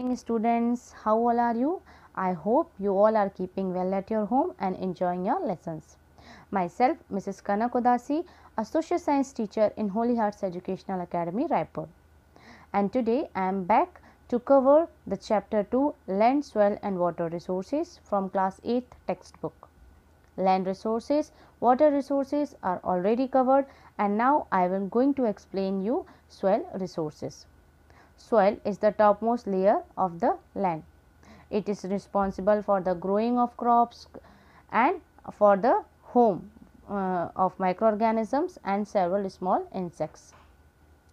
morning students how all are you i hope you all are keeping well at your home and enjoying your lessons myself mrs kanak udasi a social science teacher in holy hearts educational academy raipur and today i am back to cover the chapter 2 land soil and water resources from class 8 textbook land resources water resources are already covered and now i am going to explain you soil resources soil is the topmost layer of the land. It is responsible for the growing of crops and for the home uh, of microorganisms and several small insects.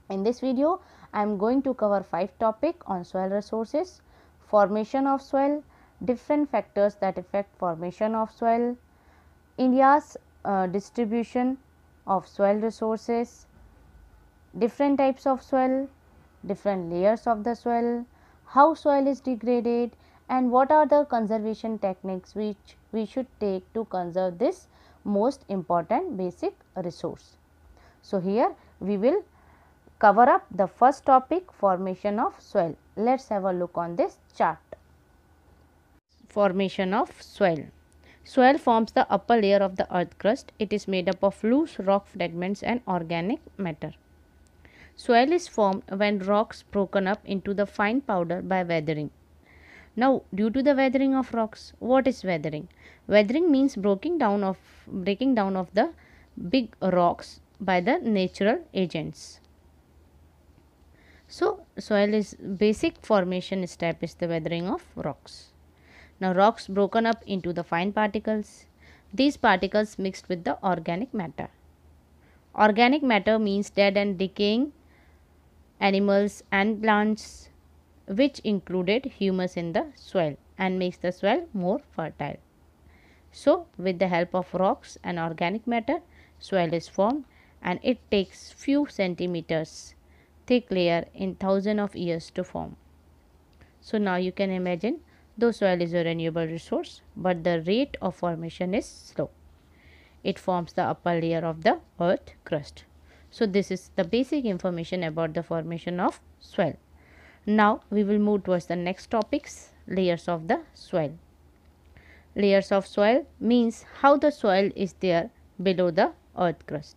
In this video, I am going to cover 5 topic on soil resources, formation of soil, different factors that affect formation of soil, India's uh, distribution of soil resources, different types of soil, different layers of the soil, how soil is degraded and what are the conservation techniques which we should take to conserve this most important basic resource. So, here we will cover up the first topic formation of soil. Let us have a look on this chart. Formation of soil. Soil forms the upper layer of the earth crust. It is made up of loose rock fragments and organic matter. Soil is formed when rocks broken up into the fine powder by weathering. Now, due to the weathering of rocks, what is weathering? Weathering means breaking down of breaking down of the big rocks by the natural agents. So, soil is basic formation step is the weathering of rocks. Now, rocks broken up into the fine particles. These particles mixed with the organic matter. Organic matter means dead and decaying animals and plants which included humus in the soil and makes the soil more fertile. So, with the help of rocks and organic matter, soil is formed and it takes few centimeters thick layer in thousands of years to form. So, now you can imagine though soil is a renewable resource, but the rate of formation is slow. It forms the upper layer of the earth crust. So this is the basic information about the formation of soil. Now we will move towards the next topics layers of the soil. Layers of soil means how the soil is there below the earth crust.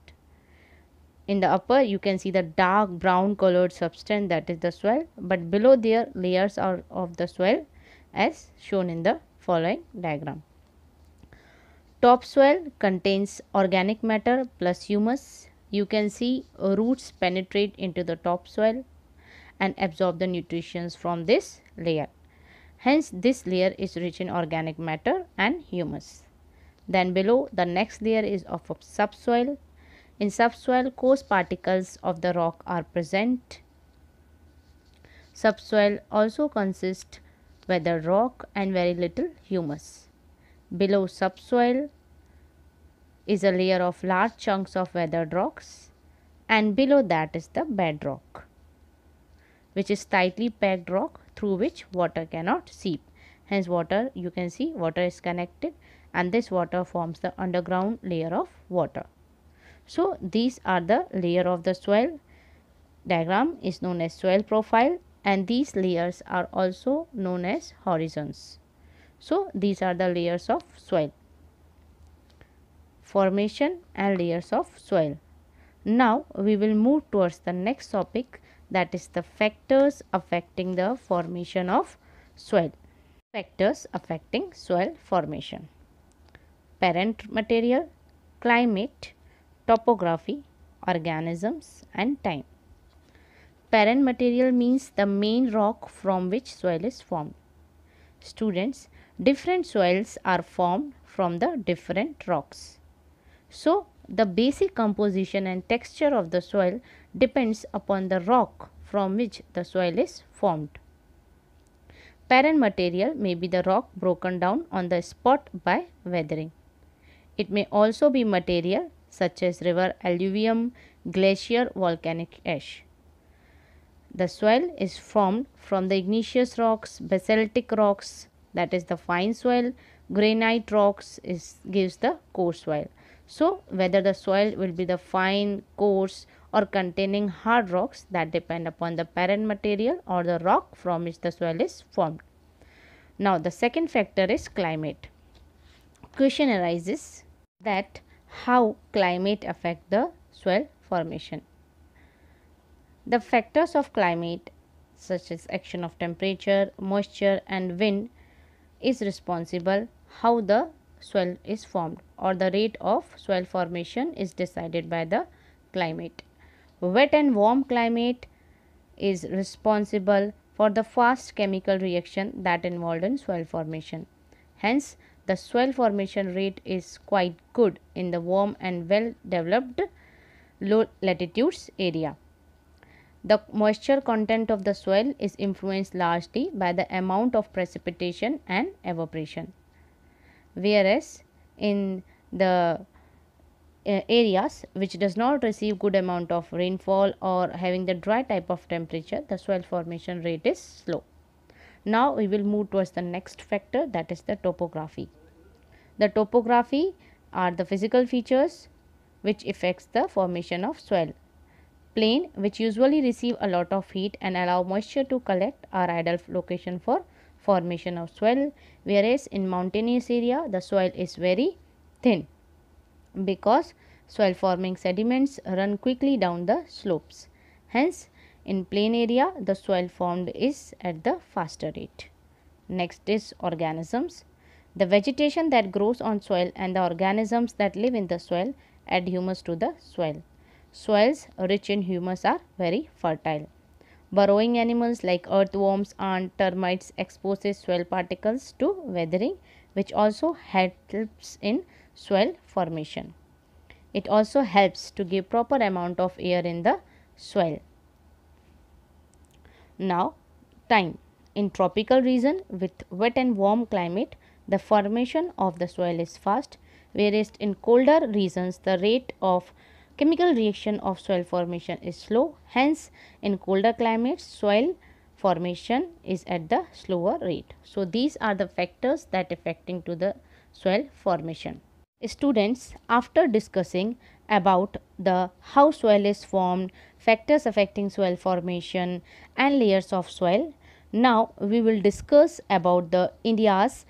In the upper you can see the dark brown colored substance that is the soil but below there layers are of the soil as shown in the following diagram. Topsoil contains organic matter plus humus you can see roots penetrate into the topsoil and absorb the nutrients from this layer. Hence, this layer is rich in organic matter and humus. Then below, the next layer is of subsoil. In subsoil, coarse particles of the rock are present. Subsoil also consists the rock and very little humus. Below subsoil, is a layer of large chunks of weathered rocks and below that is the bedrock which is tightly packed rock through which water cannot seep. Hence water you can see water is connected and this water forms the underground layer of water. So these are the layer of the soil diagram is known as soil profile and these layers are also known as horizons. So these are the layers of soil formation and layers of soil. Now we will move towards the next topic that is the factors affecting the formation of soil. Factors affecting soil formation. Parent material, climate, topography, organisms and time. Parent material means the main rock from which soil is formed. Students, different soils are formed from the different rocks. So, the basic composition and texture of the soil depends upon the rock from which the soil is formed. Parent material may be the rock broken down on the spot by weathering. It may also be material such as river alluvium, glacier, volcanic ash. The soil is formed from the igneous rocks, basaltic rocks that is the fine soil, granite rocks is, gives the coarse soil so whether the soil will be the fine, coarse or containing hard rocks that depend upon the parent material or the rock from which the soil is formed. Now the second factor is climate. Question arises that how climate affect the soil formation. The factors of climate such as action of temperature, moisture and wind is responsible how the Swell is formed or the rate of swell formation is decided by the climate. Wet and warm climate is responsible for the fast chemical reaction that involved in swell formation. Hence, the swell formation rate is quite good in the warm and well developed low latitudes area. The moisture content of the soil is influenced largely by the amount of precipitation and evaporation whereas in the uh, areas which does not receive good amount of rainfall or having the dry type of temperature the soil formation rate is slow now we will move towards the next factor that is the topography the topography are the physical features which affects the formation of soil plain which usually receive a lot of heat and allow moisture to collect are ideal location for formation of soil whereas in mountainous area the soil is very thin because soil forming sediments run quickly down the slopes. Hence in plain area the soil formed is at the faster rate. Next is organisms. The vegetation that grows on soil and the organisms that live in the soil add humus to the soil. Soils rich in humus are very fertile. Burrowing animals like earthworms and termites exposes soil particles to weathering which also helps in soil formation. It also helps to give proper amount of air in the soil. Now time. In tropical region with wet and warm climate, the formation of the soil is fast whereas in colder regions the rate of Chemical reaction of soil formation is slow. Hence, in colder climates, soil formation is at the slower rate. So, these are the factors that affecting to the soil formation. Students, after discussing about the how soil is formed, factors affecting soil formation and layers of soil, now we will discuss about the India's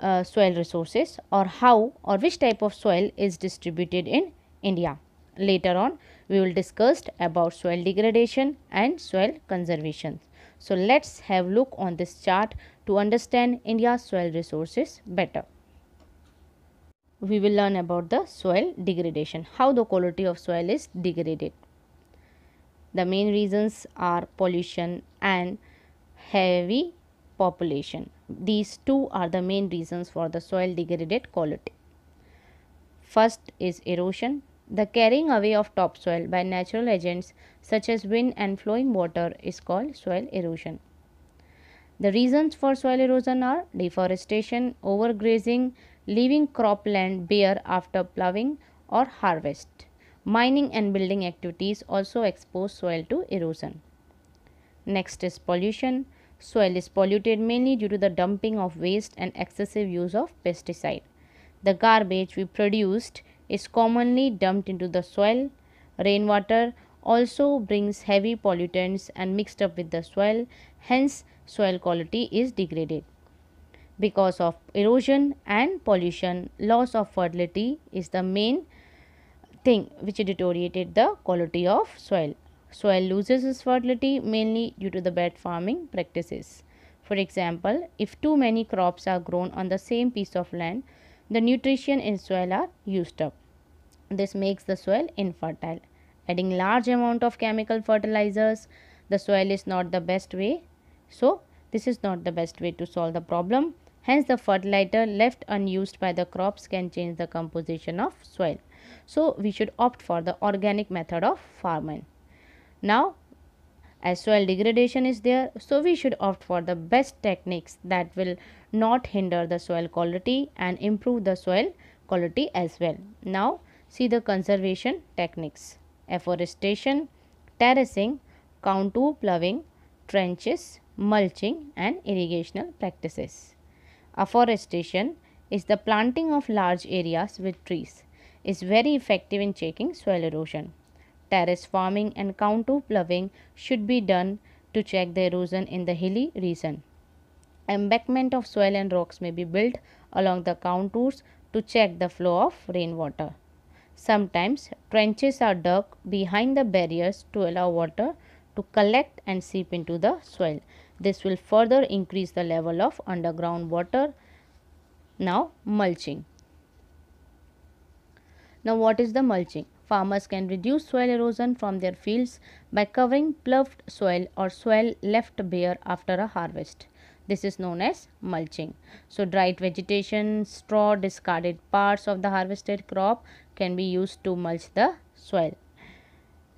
uh, soil resources or how or which type of soil is distributed in India later on we will discuss about soil degradation and soil conservation. So let's have look on this chart to understand India's soil resources better. We will learn about the soil degradation, how the quality of soil is degraded. The main reasons are pollution and heavy population. These two are the main reasons for the soil degraded quality. First is erosion, the carrying away of topsoil by natural agents such as wind and flowing water is called soil erosion. The reasons for soil erosion are deforestation, overgrazing, leaving cropland bare after ploughing or harvest. Mining and building activities also expose soil to erosion. Next is pollution. Soil is polluted mainly due to the dumping of waste and excessive use of pesticide. The garbage we produced is commonly dumped into the soil. Rainwater also brings heavy pollutants and mixed up with the soil, hence soil quality is degraded. Because of erosion and pollution, loss of fertility is the main thing which deteriorated the quality of soil. Soil loses its fertility mainly due to the bad farming practices. For example, if too many crops are grown on the same piece of land, the nutrition in soil are used up. This makes the soil infertile. Adding large amount of chemical fertilizers, the soil is not the best way. So, this is not the best way to solve the problem. Hence, the fertilizer left unused by the crops can change the composition of soil. So, we should opt for the organic method of farming. Now, as soil degradation is there, so we should opt for the best techniques that will not hinder the soil quality and improve the soil quality as well. Now, See the conservation techniques. Afforestation, terracing, contour ploughing, trenches, mulching and irrigational practices. Afforestation is the planting of large areas with trees. is very effective in checking soil erosion. Terrace farming and contour ploughing should be done to check the erosion in the hilly region. Embankment of soil and rocks may be built along the contours to check the flow of rainwater. Sometimes trenches are dug behind the barriers to allow water to collect and seep into the soil. This will further increase the level of underground water. Now mulching. Now what is the mulching? Farmers can reduce soil erosion from their fields by covering ploughed soil or soil left bare after a harvest. This is known as mulching. So dried vegetation, straw, discarded parts of the harvested crop can be used to mulch the soil.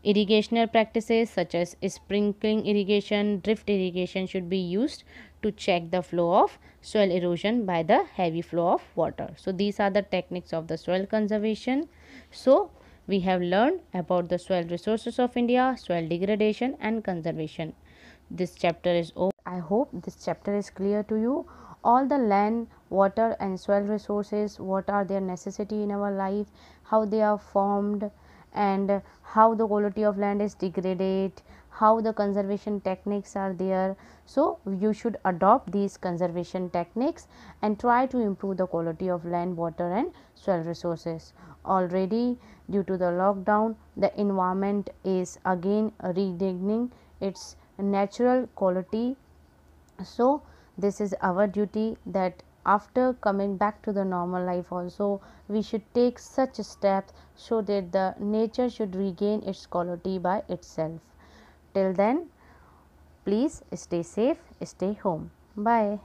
Irrigational practices such as sprinkling irrigation, drift irrigation should be used to check the flow of soil erosion by the heavy flow of water. So these are the techniques of the soil conservation. So we have learned about the soil resources of India, soil degradation and conservation this chapter is over. I hope this chapter is clear to you. All the land, water, and soil resources, what are their necessity in our life, how they are formed, and how the quality of land is degraded, how the conservation techniques are there. So, you should adopt these conservation techniques and try to improve the quality of land, water, and soil resources. Already, due to the lockdown, the environment is again regaining its natural quality. So, this is our duty that after coming back to the normal life also we should take such steps so that the nature should regain its quality by itself till then please stay safe stay home bye